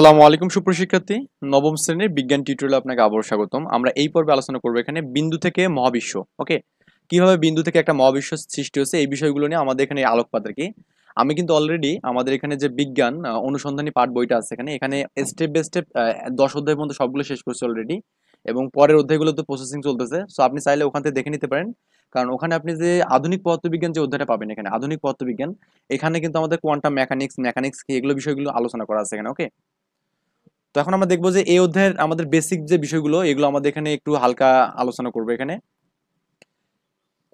আসসালামু আলাইকুম সুপ্রশিক্ষার্থী নবম শ্রেণীর বিজ্ঞান টিউটোরিয়ালে আপনাকে আবার স্বাগতম আমরা এই পর্বে আলোচনা করবো এখানে বিন্দু থেকে মহাবিশ্ব ওকে কিভাবে বিন্দু থেকে একটা মহাবিশ্ব সৃষ্টি হচ্ছে এই বিষয়গুলো নিয়ে আমাদের এখানে আলোকপাত আর কি আমি কিন্তু অলরেডি আমাদের এখানে যে বিজ্ঞান অনুসন্ধানী পাঠ বইটা আছে এখানে এখানে স্টেপ বাই স্টেপ দশ অধ্যায় পর্যন্ত সবগুলো শেষ করছি অলরেডি এবং পরের অধ্যায়গুলো তো প্রসেসিং চলতেছে সো আপনি চাইলে ওখান থেকে দেখে নিতে পারেন কারণ ওখানে আপনি যে আধুনিক পদার্থবিজ্ঞান যে অধ্যায়টা পাবেন এখানে আধুনিক পদার্থবিজ্ঞান এখানে কিন্তু আমাদের কোয়ান্টাম মেকানিক্স মেকানিক্স কি এগুলো বিষয়গুলো আলোচনা করা আছে এখানে ওকে তো এখন আমরা দেখবো যে এই অধ্যায়ের আমাদের বেসিক যে বিষয়গুলো এগুলো আমাদের এখানে একটু হালকা আলোচনা করবো এখানে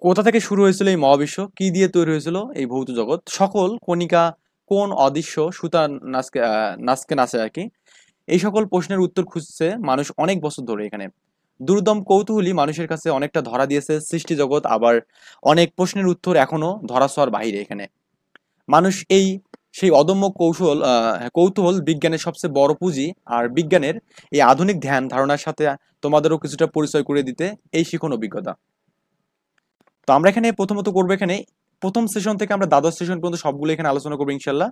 কোথা থেকে শুরু হয়েছিল এই মহাবিশ্ব কি দিয়ে তৈরি হয়েছিল এই ভৌত জগৎ সকল কণিকা কোন অদৃশ্য সুতা নাচকে নাচকে নাচে আর কি এই সকল প্রশ্নের উত্তর খুঁজছে মানুষ অনেক বছর ধরে এখানে দুর্দম কৌতূহলী মানুষের কাছে অনেকটা ধরা দিয়েছে সৃষ্টি জগৎ আবার অনেক প্রশ্নের উত্তর এখনো ধরা ধরাছোঁয়ার বাহিরে এখানে মানুষ এই সেই অদম্য কৌশল হ্যাঁ, কৌতূহল বিজ্ঞানের সবচেয়ে বড় পুঁজি আর বিজ্ঞানের এই আধুনিক ধ্যান ধারণার সাথে তোমাদেরও কিছুটা পরিচয় করে দিতে এই শিখন অভিজ্ঞতা তো আমরা এখানে প্রথমত করবো এখানে প্রথম সেশন থেকে আমরা দ্বাদশ সেশন পর্যন্ত সবগুলো এখানে আলোচনা করবো ইনশাল্লাহ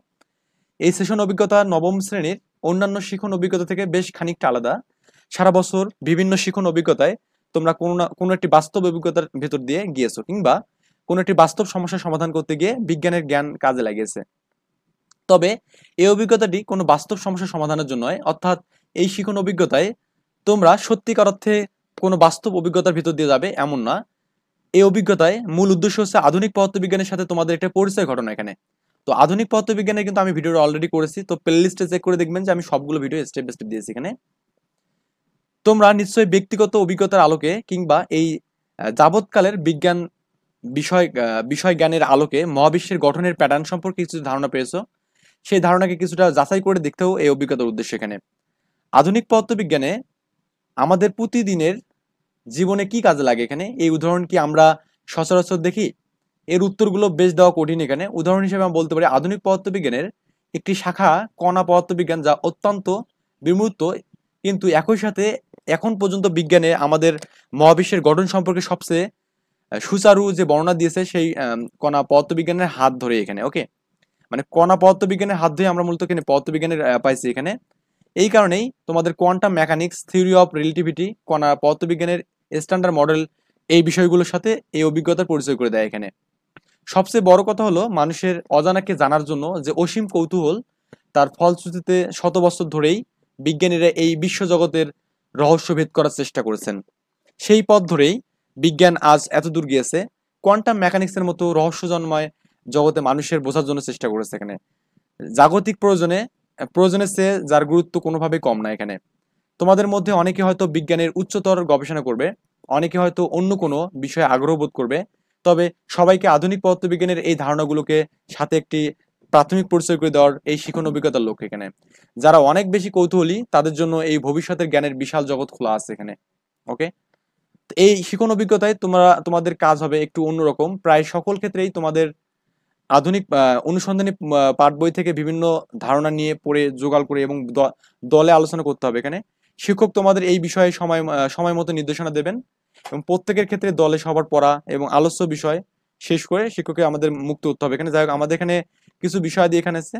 এই সেশন অভিজ্ঞতা নবম শ্রেণীর অন্যান্য শিখন অভিজ্ঞতা থেকে বেশ খানিকটা আলাদা সারা বছর বিভিন্ন শিখন অভিজ্ঞতায় তোমরা কোনো না কোনো একটি বাস্তব অভিজ্ঞতার ভেতর দিয়ে গিয়েছো কিংবা কোনো একটি বাস্তব সমস্যার সমাধান করতে গিয়ে বিজ্ঞানের জ্ঞান কাজে লাগিয়েছে তবে এই অভিজ্ঞতাটি কোনো বাস্তব সমস্যা সমাধানের জন্য নয় অর্থাৎ এই শিখন অভিজ্ঞতায় তোমরা সত্যিকার অর্থে কোনো বাস্তব অভিজ্ঞতার ভিতর দিয়ে যাবে এমন না এই অভিজ্ঞতায় মূল উদ্দেশ্য হচ্ছে আধুনিক পদার্থবিজ্ঞানের সাথে তোমাদের একটা পরিচয় ঘটনা এখানে তো আধুনিক পদার্থবিজ্ঞানে কিন্তু আমি ভিডিওটা অলরেডি করেছি তো প্লেলিস্টে চেক করে দেখবেন যে আমি সবগুলো ভিডিও স্টেপ বাই স্টেপ দিয়েছি এখানে তোমরা নিশ্চয়ই ব্যক্তিগত অভিজ্ঞতার আলোকে কিংবা এই যাবৎকালের বিজ্ঞান বিষয় বিষয় জ্ঞানের আলোকে মহাবিশ্বের গঠনের প্যাটার্ন সম্পর্কে কিছু ধারণা পেয়েছো সেই ধারণাকে কিছুটা যাচাই করে দেখতেও এই অভিজ্ঞতার উদ্দেশ্য এখানে আধুনিক পদার্থবিজ্ঞানে আমাদের প্রতিদিনের জীবনে কি কাজে লাগে এখানে এই উদাহরণ কি আমরা সচরাচর দেখি এর উত্তরগুলো বেশ দেওয়া কঠিন এখানে উদাহরণ হিসেবে আমি বলতে পারি আধুনিক পদার্থবিজ্ঞানের একটি শাখা কণা পদার্থবিজ্ঞান যা অত্যন্ত বিমূর্ত কিন্তু একই সাথে এখন পর্যন্ত বিজ্ঞানে আমাদের মহাবিশ্বের গঠন সম্পর্কে সবচেয়ে সুচারু যে বর্ণনা দিয়েছে সেই কণা পদার্থবিজ্ঞানের হাত ধরে এখানে ওকে মানে কণা পদার্থবিজ্ঞানের হাত ধরে আমরা মূলত এখানে পদার্থবিজ্ঞানের পাইছি এখানে এই কারণেই তোমাদের quantum mechanics theory of relativity কণা পদার্থবিজ্ঞানের স্ট্যান্ডার্ড মডেল এই বিষয়গুলোর সাথে এই অভিজ্ঞতার পরিচয় করে দেয় এখানে সবচেয়ে বড় কথা হলো মানুষের অজানাকে জানার জন্য যে অসীম কৌতূহল তার ফলশ্রুতিতে শত বছর ধরেই বিজ্ঞানীরা এই বিশ্বজগতের রহস্যভেদ করার চেষ্টা করেছেন সেই পথ ধরেই বিজ্ঞান আজ এত দূর গিয়েছে কোয়ান্টাম মেকানিক্সের মতো রহস্যজন্ময় জগতে মানুষের বোঝার জন্য চেষ্টা করেছে এখানে জাগতিক প্রয়োজনে প্রয়োজনের চেয়ে যার গুরুত্ব কোনোভাবেই কম না এখানে তোমাদের মধ্যে অনেকে হয়তো বিজ্ঞানের উচ্চতর গবেষণা করবে অনেকে হয়তো অন্য কোনো বিষয়ে আগ্রহ বোধ করবে তবে সবাইকে আধুনিক পদার্থবিজ্ঞানের এই ধারণাগুলোকে সাথে একটি প্রাথমিক পরিচয় করে দেওয়ার এই শিক্ষণ অভিজ্ঞতার লক্ষ্য এখানে যারা অনেক বেশি কৌতূহলী তাদের জন্য এই ভবিষ্যতের জ্ঞানের বিশাল জগৎ খোলা আছে এখানে ওকে এই শিক্ষণ অভিজ্ঞতায় তোমরা তোমাদের কাজ হবে একটু অন্যরকম প্রায় সকল ক্ষেত্রেই তোমাদের আধুনিক অনুসন্ধানী পাঠ বই থেকে বিভিন্ন ধারণা নিয়ে পড়ে জোগাড় করে এবং দলে আলোচনা করতে হবে এখানে শিক্ষক তোমাদের এই বিষয়ে সময় সময় মতো নির্দেশনা দেবেন এবং প্রত্যেকের ক্ষেত্রে দলে সবার পড়া এবং আলোচ্য বিষয় শেষ করে শিক্ষককে আমাদের মুক্ত করতে হবে এখানে যাই হোক আমাদের এখানে কিছু বিষয় দিয়ে এখানে এসছে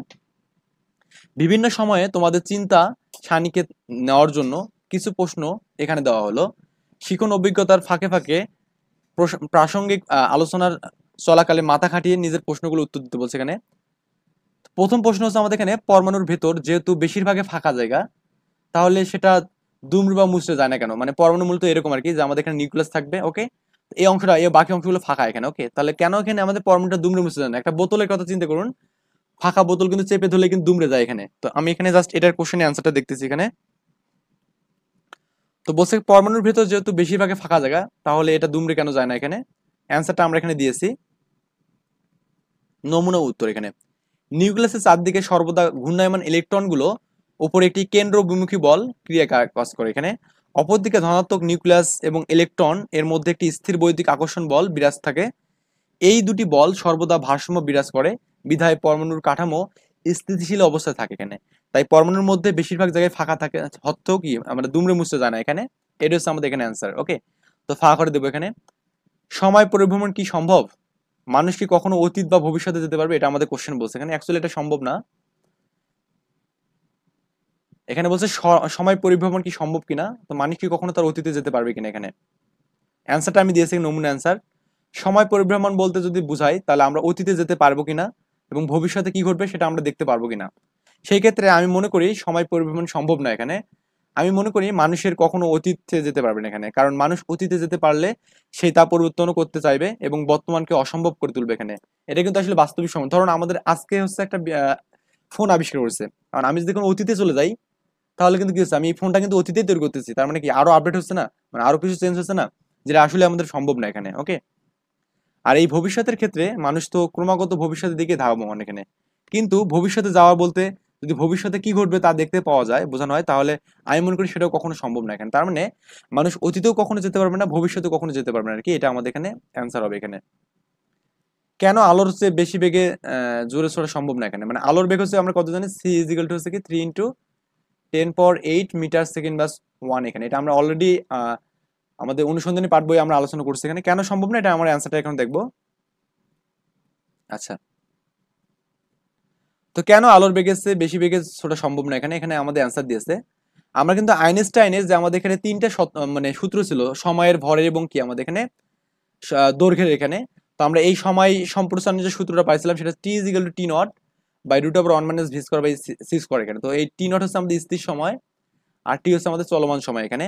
বিভিন্ন সময়ে তোমাদের চিন্তা সানিকে নেওয়ার জন্য কিছু প্রশ্ন এখানে দেওয়া হলো শিক্ষণ অভিজ্ঞতার ফাঁকে ফাঁকে প্রাসঙ্গিক আলোচনার চলাকালে মাথা খাটিয়ে নিজের প্রশ্নগুলো উত্তর দিতে বলছে এখানে প্রথম প্রশ্ন হচ্ছে আমাদের এখানে পরমাণুর ভেতর যেহেতু বেশিরভাগে ফাঁকা জায়গা তাহলে সেটা দুমড়ে বা মুচড়ে যায় না কেন মানে পরমাণু মূলত এরকম আর কি যে আমাদের এখানে নিউক্লিয়াস থাকবে ওকে এই অংশটা এই বাকি অংশগুলো ফাঁকা এখানে ওকে তাহলে কেন এখানে আমাদের পরমাণুটা দুমড়ে মুচড়ে যায় না একটা বোতলের কথা চিন্তা করুন ফাঁকা বোতল কিন্তু চেপে ধরলে কিন্তু দুমড়ে যায় এখানে তো আমি এখানে জাস্ট এটার কোশ্চেন অ্যান্সারটা দেখতেছি এখানে তো বলছে পরমাণুর ভেতর যেহেতু বেশিরভাগে ফাঁকা জায়গা তাহলে এটা দুমড়ে কেন যায় না এখানে অ্যান্সারটা আমরা এখানে দিয়েছি নমুনা উত্তর এখানে নিউক্লিয়াসের চারদিকে সর্বদা ঘূর্ণায়মান ইলেকট্রনগুলো উপরে একটি কেন্দ্র বিমুখী বল ক্রিয়া কাজ করে এখানে অপরদিকে ধনাত্মক নিউক্লিয়াস এবং ইলেকট্রন এর মধ্যে একটি স্থির বৈদ্যুতিক আকর্ষণ বল বিরাজ থাকে এই দুটি বল সর্বদা ভারসাম্য বিরাজ করে বিধায় পরমাণুর কাঠামো স্থিতিশীল অবস্থায় থাকে এখানে তাই পরমাণুর মধ্যে বেশিরভাগ জায়গায় ফাঁকা থাকে সত্ত্বেও কি আমরা দুমড়ে মুছতে জানা এখানে এটা হচ্ছে আমাদের এখানে অ্যান্সার ওকে তো ফাঁকা করে দেবো এখানে সময় পরিভ্রমণ কি সম্ভব মানুষ কি কখনো অতীত বা ভবিষ্যতে যেতে পারবে এটা আমাদের কোশ্চেন বলছে এখানে অ্যাকচুয়ালি এটা সম্ভব না এখানে বলছে সময় পরিভ্রমণ কি সম্ভব কিনা তো মানুষ কি কখনো তার অতীতে যেতে পারবে কিনা এখানে অ্যান্সারটা আমি দিয়েছি নমুনা অ্যান্সার সময় পরিভ্রমণ বলতে যদি বুঝাই তাহলে আমরা অতীতে যেতে পারবো কিনা এবং ভবিষ্যতে কি ঘটবে সেটা আমরা দেখতে পারবো কিনা সেই ক্ষেত্রে আমি মনে করি সময় পরিভ্রমণ সম্ভব না এখানে আমি মনে করি মানুষের কখনো অতীতে যেতে পারবে না এখানে কারণ মানুষ অতীতে যেতে পারলে সেই তা পরিবর্তনও করতে চাইবে এবং বর্তমানকে অসম্ভব করে তুলবে এখানে এটা কিন্তু আসলে বাস্তবিক সময় ধরুন আমাদের আজকে হচ্ছে একটা ফোন আবিষ্কার করেছে কারণ আমি যদি কোনো অতীতে চলে যাই তাহলে কিন্তু কি হচ্ছে আমি এই ফোনটা কিন্তু অতীতেই তৈরি করতেছি তার মানে কি আরো আপডেট হচ্ছে না মানে আরো কিছু চেঞ্জ হচ্ছে না যেটা আসলে আমাদের সম্ভব না এখানে ওকে আর এই ভবিষ্যতের ক্ষেত্রে মানুষ তো ক্রমাগত ভবিষ্যতের দিকে ধাবমান এখানে কিন্তু ভবিষ্যতে যাওয়া বলতে যদি ভবিষ্যতে কি ঘটবে তা দেখতে পাওয়া যায় বোঝানো হয় তাহলে আমি মনে করি সেটাও কখনো সম্ভব না এখানে তার মানে মানুষ অতীতেও কখনো যেতে পারবে না ভবিষ্যতে কখনো যেতে পারবে না আর কি এটা আমাদের এখানে অ্যান্সার হবে এখানে কেন আলোর চেয়ে বেশি বেগে জোরে ছড়া সম্ভব না এখানে মানে আলোর বেগ হচ্ছে আমরা কত জানি সি ইজিক্যাল টু হচ্ছে কি থ্রি ইন্টু টেন পর এইট মিটার সেকেন্ড বাস ওয়ান এখানে এটা আমরা অলরেডি আমাদের অনুসন্ধানী পাঠ বই আমরা আলোচনা করছি এখানে কেন সম্ভব না এটা আমার অ্যান্সারটা এখন দেখবো আচ্ছা তো কেন আলোর বেগে চেয়ে বেশি বেগে ছোটা সম্ভব না এখানে এখানে আমাদের অ্যান্সার দিয়েছে আমরা কিন্তু আইনস্টাইনের যে আমাদের এখানে তিনটা মানে সূত্র ছিল সময়ের ভরের এবং কি আমাদের এখানে দৈর্ঘ্যের এখানে তো আমরা এই সময় সম্প্রসারণের যে সূত্রটা পাইছিলাম সেটা T is equal to T naught by root of one minus V square by C square এখানে তো এই টি নট হচ্ছে আমাদের স্থির সময় আর টি হচ্ছে আমাদের চলমান সময় এখানে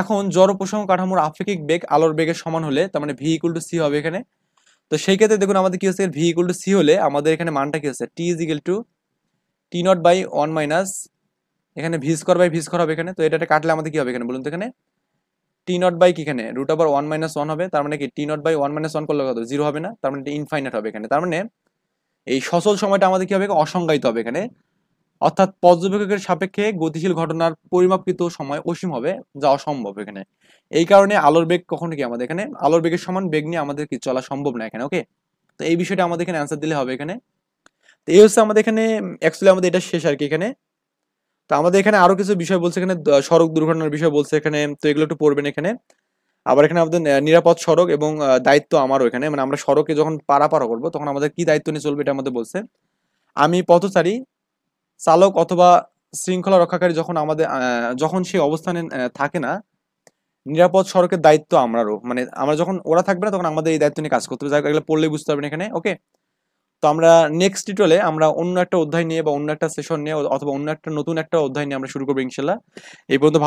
এখন জড় প্রসঙ্গ কাঠামোর আপেক্ষিক বেগ আলোর বেগের সমান হলে তার মানে ভি ইকুয়াল টু সি হবে এখানে তো সেই ক্ষেত্রে দেখুন আমাদের কি হচ্ছে ভি ইকুয়াল টু সি হলে আমাদের এখানে মানটা কি হচ্ছে T is equal to T naught by one minus এখানে V square by V square হবে এখানে তো এটা কাটলে আমাদের কি হবে এখানে বলুন তো এখানে টি নট বাই কি এখানে রুট আবার ওয়ান মাইনাস ওয়ান হবে তার মানে কি T naught by one minus one করলে কত জিরো হবে না তার মানে এটা ইনফাইনাইট হবে এখানে তার মানে এই সচল সময়টা আমাদের কি হবে অসংজ্ঞায়িত হবে এখানে অর্থাৎ পর্যবেক্ষকের সাপেক্ষে গতিশীল ঘটনার পরিমাপকৃত সময় অসীম হবে যা অসম্ভব এখানে এই কারণে আলোর বেগ কখনো কি আমাদের এখানে আলোর বেগের সমান বেগ নিয়ে আমাদের কি চলা সম্ভব না এখানে ওকে তো এই বিষয়টা আমাদের এখানে অ্যান্সার দিলে হবে এখানে তো এই হচ্ছে আমাদের এখানে অ্যাকচুয়ালি আমাদের এটা শেষ আর কি এখানে তো আমাদের এখানে আরো কিছু বিষয় বলছে এখানে সড়ক দুর্ঘটনার বিষয় বলছে এখানে তো এগুলো একটু পড়বেন এখানে আবার এখানে আমাদের নিরাপদ সড়ক এবং দায়িত্ব আমারও এখানে মানে আমরা সড়কে যখন পারাপার করবো তখন আমাদের কি দায়িত্ব নিয়ে চলবে এটা আমাদের বলছে আমি পথচারী চালক অথবা শৃঙ্খলা রক্ষাকারী যখন আমাদের যখন সেই অবস্থানে থাকে না নিরাপদ সড়কের দায়িত্ব আমরারও মানে আমরা যখন ওরা থাকবে না তখন আমাদের এই দায়িত্ব নিয়ে কাজ করতে হবে এগুলো পড়লেই বুঝতে পারবেন এখানে ওকে তো আমরা নেক্সট টিটলে আমরা অন্য একটা অধ্যায় নিয়ে বা অন্য একটা সেশন নিয়ে অথবা অন্য একটা নতুন একটা অধ্যায় নিয়ে আমরা শুরু করবো ইনশাল্লাহ এই পর্যন্ত